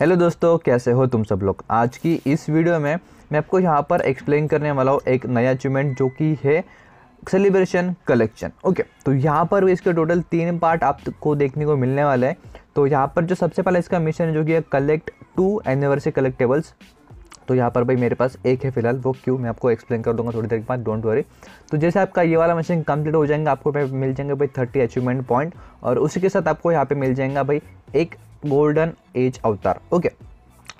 hello दोस्तों कैसे हो तुम सब लोग आज की इस वीडियो में मैं आपको यहाँ पर एक्सप्लेन करने वाला हूँ एक नया अचीवमेंट जो कि है सेलिब्रेशन कलेक्शन ओके तो यहाँ पर भी इसके टोटल तीन पार्ट आपको देखने को मिलने वाला है तो यहाँ पर जो सबसे पहला इसका मिशन है जो कि है कलेक्ट टू एनिवर्सरी कलेक्टेबल्स तो यहाँ पर भाई मेरे पास एक है फिलहाल वो क्यों मैं आपको एक्सप्लेन कर दूंगा थोड़ी देर के बाद डोंट वरी तो जैसे आपका ये वाला मशीन कंप्लीट हो जाएगा आपको मिल जाएंगे भाई थर्टी अचीवमेंट पॉइंट और उसी के साथ आपको यहाँ पे मिल जाएगा भाई एक गोल्डन एज अवतार ओके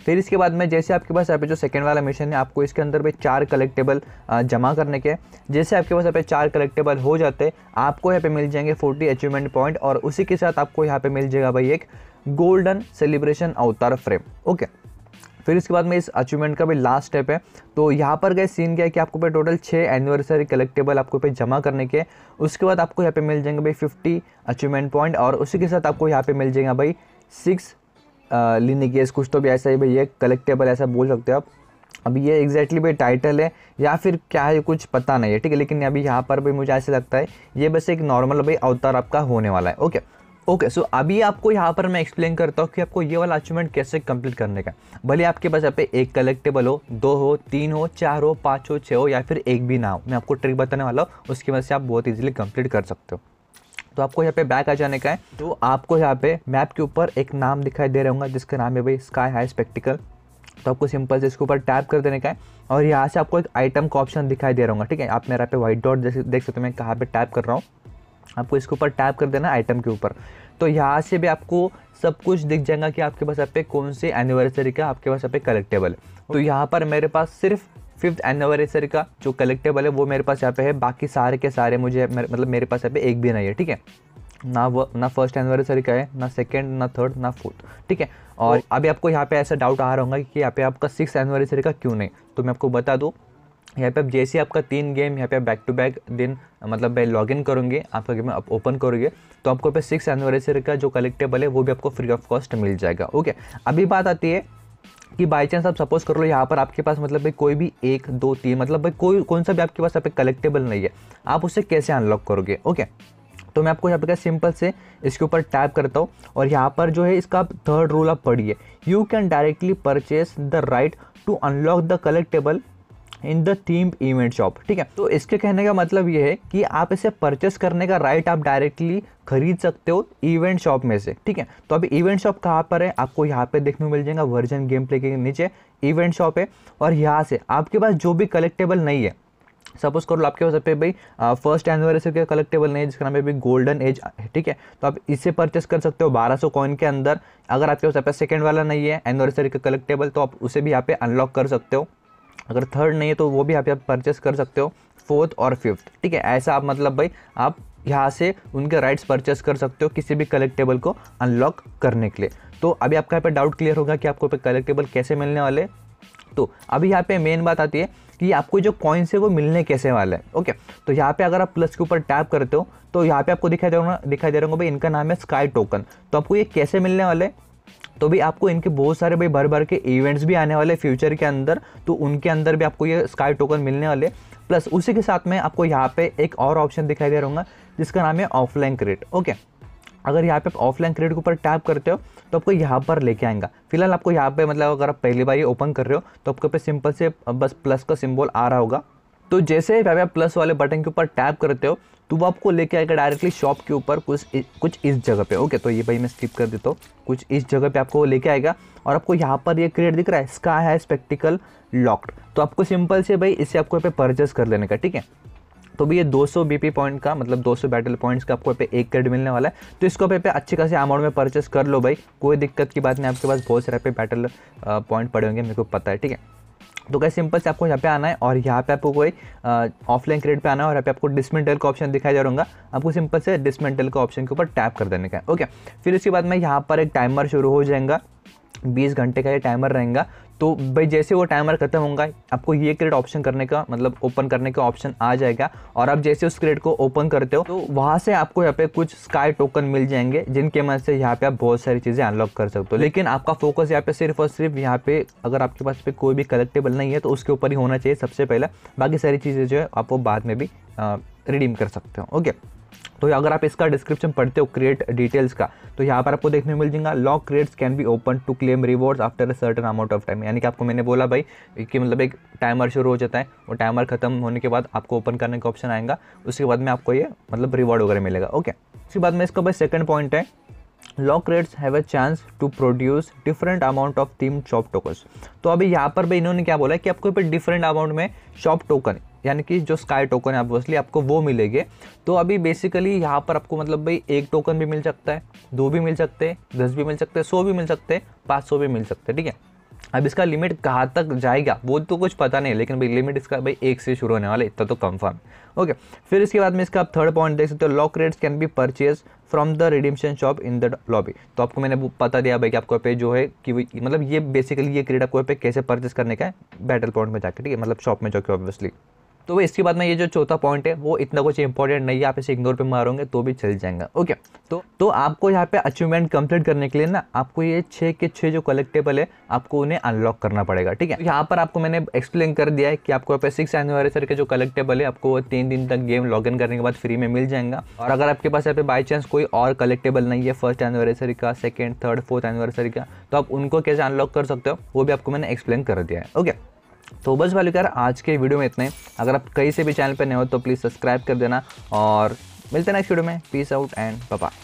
फिर इसके बाद में जैसे आपके पास यहाँ पे जो सेकंड वाला मिशन है आपको इसके अंदर पे चार कलेक्टेबल जमा करने के जैसे आपके पास यहाँ पे चार कलेक्टेबल हो जाते आपको यहाँ पे मिल जाएंगे 40 अचीवमेंट पॉइंट और उसी के साथ आपको यहाँ पे मिल जाएगा भाई एक golden celebration avatar frame okay फिर इसके बाद में इस अचीवमेंट का भी लास्ट स्टेप है तो यहाँ पर गए सीन क्या है कि आपको पे टोटल छः एनिवर्सरी कलेक्टेबल आपको पे जमा करने के उसके बाद आपको यहाँ पे मिल जाएंगे भाई फिफ्टी अचीवमेंट पॉइंट और उसी के साथ आपको यहाँ पे मिल जाएगा भाई सिक्स लिनिकेज कुछ तो भी ऐसा ही भाई ये कलेक्टेबल ऐसा बोल सकते हो आप अभी ये एग्जैक्टली भाई टाइटल है या फिर क्या है कुछ पता नहीं है ठीक है लेकिन अभी यहाँ पर भी मुझे ऐसे लगता है ये बस एक नॉर्मल भाई अवतार आपका होने वाला है ओके ओके सो अभी आपको यहाँ पर मैं एक्सप्लेन करता हूँ कि आपको ये वाला अचीवमेंट कैसे कंप्लीट करने का भले आपके पास यहाँ पे एक कलेक्टेबल हो दो हो तीन हो चार हो पाँच हो छः हो या फिर एक भी ना हो मैं आपको ट्रिक बताने वाला हूँ उसकी वजह से आप बहुत इजीली कंप्लीट कर सकते हो तो आपको यहाँ पे बैक आ जाने का है तो आपको यहाँ पे मैप के ऊपर एक नाम दिखाई दे रहा जिसका नाम है भाई स्काई हाई स्पेक्टिकल तो आपको सिंपल से इसके ऊपर टैप कर देने का है और यहाँ से आपको एक आइटम का ऑप्शन दिखाई दे रहा ठीक है आप मेरा पे वाइट डॉट जैसे देख सकते हो मैं कहाँ पे टैप कर रहा हूँ आपको इसके ऊपर टैप कर देना आइटम के ऊपर तो यहाँ से भी आपको सब कुछ दिख जाएगा कि आपके पास यहाँ पे कौन से एनिवर्सरी का आपके पास यहाँ पे कलेक्टेबल है तो यहाँ पर मेरे पास सिर्फ फिफ्थ एनिवर्सरी का जो कलेक्टेबल है वो मेरे पास यहाँ पे है बाकी सारे के सारे मुझे मेरे, मतलब मेरे पास यहाँ पे एक भी नहीं है ठीक है ना वो ना फर्स्ट एनिवर्सरी का है ना सेकेंड ना थर्ड ना फोर्थ ठीक है और तो- अभी आपको यहाँ पे ऐसा डाउट आ रहा होगा कि यहाँ पे आपका सिक्स एनिवर्सरी का क्यों नहीं तो मैं आपको बता दूँ यहाँ पे आप जैसे आपका तीन गेम यहाँ पे बैक टू बैक दिन मतलब मैं लॉग इन करूँगी आपका गेम आप ओपन करोगे तो आपको पे सिक्स एनिवर्सरी का जो कलेक्टेबल है वो भी आपको फ्री ऑफ कॉस्ट मिल जाएगा ओके अभी बात आती है कि बाई चांस आप सपोज कर लो यहाँ पर आपके पास मतलब भाई कोई भी एक दो तीन मतलब भाई कोई कौन सा भी आपके पास यहाँ पे कलेक्टेबल नहीं है आप उसे कैसे अनलॉक करोगे ओके तो मैं आपको यहाँ पे सिंपल से इसके ऊपर टैप करता हूँ और यहाँ पर जो है इसका थर्ड रूल आप पढ़िए you can directly purchase the right to unlock the collectible in the theme event shop ठीक है तो इसके कहने का मतलब ये है कि आप इसे परचेस करने का राइट आप डायरेक्टली खरीद सकते हो इवेंट शॉप में से ठीक है तो अभी इवेंट शॉप कहाँ पर है आपको यहाँ पे देखने को मिल जाएगा वर्जन गेम प्ले के नीचे इवेंट शॉप है और यहाँ से आपके पास जो भी कलेक्टेबल नहीं है सपोज करो आपके पास पे भाई फर्स्ट एनिवर्सरी का कलेक्टेबल नहीं है जिसका नाम है भाई गोल्डन एज ठीक है तो आप इसे परचेस कर सकते हो 1200 सौ कॉइन के अंदर अगर आपके पास पे सेकेंड वाला नहीं है एनिवर्सरी का कलेक्टेबल तो आप उसे भी यहाँ पे अनलॉक कर सकते हो अगर थर्ड नहीं है तो वो भी आप यहाँ परचेस कर सकते हो फोर्थ और फिफ्थ ठीक है ऐसा आप मतलब भाई आप यहाँ से उनके राइट्स परचेस कर सकते हो किसी भी कलेक्टेबल को अनलॉक करने के लिए तो अभी आपका यहाँ पे डाउट क्लियर होगा कि आपको कलेक्टेबल कैसे मिलने वाले तो अभी यहाँ पे मेन बात आती है कि आपको जो कॉइन्स है वो मिलने कैसे वाला है ओके तो यहाँ पे अगर आप प्लस के ऊपर टैप करते हो तो यहाँ पे आपको दिखाई दे रहा दिखाई दे रहा हूँ भाई इनका नाम है स्काई टोकन तो आपको ये कैसे मिलने वाले तो भी आपको इनके बहुत सारे भाई भर भर के इवेंट्स भी आने वाले फ्यूचर के अंदर तो उनके अंदर भी आपको ये स्काई टोकन मिलने वाले प्लस उसी के साथ में आपको यहाँ पे एक और ऑप्शन दिखाई दे रहा जिसका नाम है ऑफलाइन क्रेड ओके अगर यहाँ पे आप ऑफलाइन क्रेडिट के ऊपर टैप करते हो तो आपको यहाँ पर लेके आएगा फिलहाल आपको यहाँ पे मतलब अगर आप पहली बार ये ओपन कर रहे हो तो आपके पे सिंपल से बस प्लस का सिंबल आ रहा होगा तो जैसे ही भाई आप प्लस वाले बटन के ऊपर टैप करते हो तो वो आपको लेके आएगा डायरेक्टली शॉप के ऊपर कुछ कुछ इस जगह पे ओके तो ये भाई मैं स्किप कर देता हूँ कुछ इस जगह पे आपको लेके आएगा और आपको यहाँ पर ये क्रिएट दिख रहा है इसका है स्पेक्टिकल लॉक्ड तो आपको सिंपल से भाई इसे आपको यहाँ परचेज परचेस कर लेने का ठीक है तो भी ये 200 बीपी पॉइंट का मतलब 200 बैटल पॉइंट्स का आपको पे एक क्रेड मिलने वाला है तो इसको पे अच्छे खासे अमाउंट में परचेस कर लो भाई कोई दिक्कत की बात नहीं आपके पास बहुत सारे पे बैटल पॉइंट पड़े होंगे मेरे को पता है ठीक है तो क्या सिंपल से आपको यहाँ पे आना है और यहाँ पे आपको कोई ऑफलाइन क्रेडिट पे आना है और यहाँ पे आपको डिसमेंटल का ऑप्शन दिखाई जा रहा आपको सिंपल से डिसमेंटल का ऑप्शन के ऊपर टैप कर देने का ओके फिर उसके बाद में यहाँ पर एक टाइमर शुरू हो जाएगा 20 घंटे का ये टाइमर रहेगा तो भाई जैसे वो टाइमर ख़त्म होगा आपको ये क्रेड ऑप्शन करने का मतलब ओपन करने का ऑप्शन आ जाएगा और आप जैसे उस क्रेड को ओपन करते हो तो वहाँ से आपको यहाँ पे कुछ स्काई टोकन मिल जाएंगे जिनके मदद से यहाँ पे आप बहुत सारी चीज़ें अनलॉक कर सकते हो लेकिन आपका फोकस यहाँ पे सिर्फ और सिर्फ यहाँ पे अगर आपके पास पे कोई भी कलेक्टेबल नहीं है तो उसके ऊपर ही होना चाहिए सबसे पहले बाकी सारी चीज़ें जो है आप वो बाद में भी रिडीम कर सकते हो ओके तो अगर आप इसका डिस्क्रिप्शन पढ़ते हो क्रिएट डिटेल्स का तो यहाँ पर आपको देखने मिल जाएगा lock crates can be open to claim rewards after a certain amount of time यानी कि आपको मैंने बोला भाई कि मतलब एक टाइमर शुरू हो जाता है और टाइमर खत्म होने के बाद आपको ओपन करने का ऑप्शन आएगा उसके बाद में आपको ये मतलब रिवॉर्ड वगैरह मिलेगा ओके उसके बाद में इसका भाई सेकेंड पॉइंट है lock crates have a chance to produce different amount of theme shop token तो अभी यहाँ पर भी इन्होंने क्या बोला कि आपको डिफरेंट अमाउंट में शॉप टोकन यानी कि जो स्काई टोकन है ऑब्वियसली आपको वो मिलेंगे तो अभी बेसिकली यहाँ पर आपको मतलब भाई एक टोकन भी मिल सकता है दो भी मिल सकते हैं दस भी मिल सकते हैं सौ भी मिल सकते हैं पाँच सौ भी मिल सकते हैं ठीक है अब इसका लिमिट कहाँ तक जाएगा वो तो कुछ पता नहीं लेकिन भाई लिमिट इसका भाई एक से शुरू होने वाला है इतना तो कंफर्म ओके फिर इसके बाद में इसका आप थर्ड पॉइंट देख सकते हो lock crates can be purchase from the redemption shop in the lobby तो आपको मैंने पता दिया भाई कि आपको पे जो है कि मतलब ये बेसिकली ये क्रेडिट आपको पे कैसे परचेस करने का है बैटल पॉइंट में जाकर ठीक है मतलब शॉप में जाकर ऑब्वियसली तो वो इसके बाद में ये जो चौथा पॉइंट है वो इतना कुछ इंपॉर्टेंट नहीं है आप इसे इग्नोर पे मारोगे तो भी चल जाएगा ओके तो तो आपको यहाँ पे अचीवमेंट कंप्लीट करने के लिए ना आपको ये छः के छः जो कलेक्टेबल है आपको उन्हें अनलॉक करना पड़ेगा ठीक है तो यहाँ पर आपको मैंने एक्सप्लेन कर दिया है कि आपको यहाँ पे सिक्स एनिवर्सर के जो कलेक्टेबल है आपको वो तीन दिन तक गेम लॉग इन करने के बाद फ्री में मिल जाएगा और अगर आपके पास यहाँ पे बाई चांस कोई और कलेक्टेबल नहीं है फर्स्ट एनिवर्सरी का सेकेंड थर्ड फोर्थ एनिवर्सरी का तो आप उनको कैसे अनलॉक कर सकते हो वो भी आपको मैंने एक्सप्लेन कर दिया है ओके तो बस वाले यार आज के वीडियो में इतने अगर आप कहीं से भी चैनल पर नए हो तो प्लीज़ सब्सक्राइब कर देना और मिलते हैं नेक्स्ट वीडियो में पीस आउट एंड पपा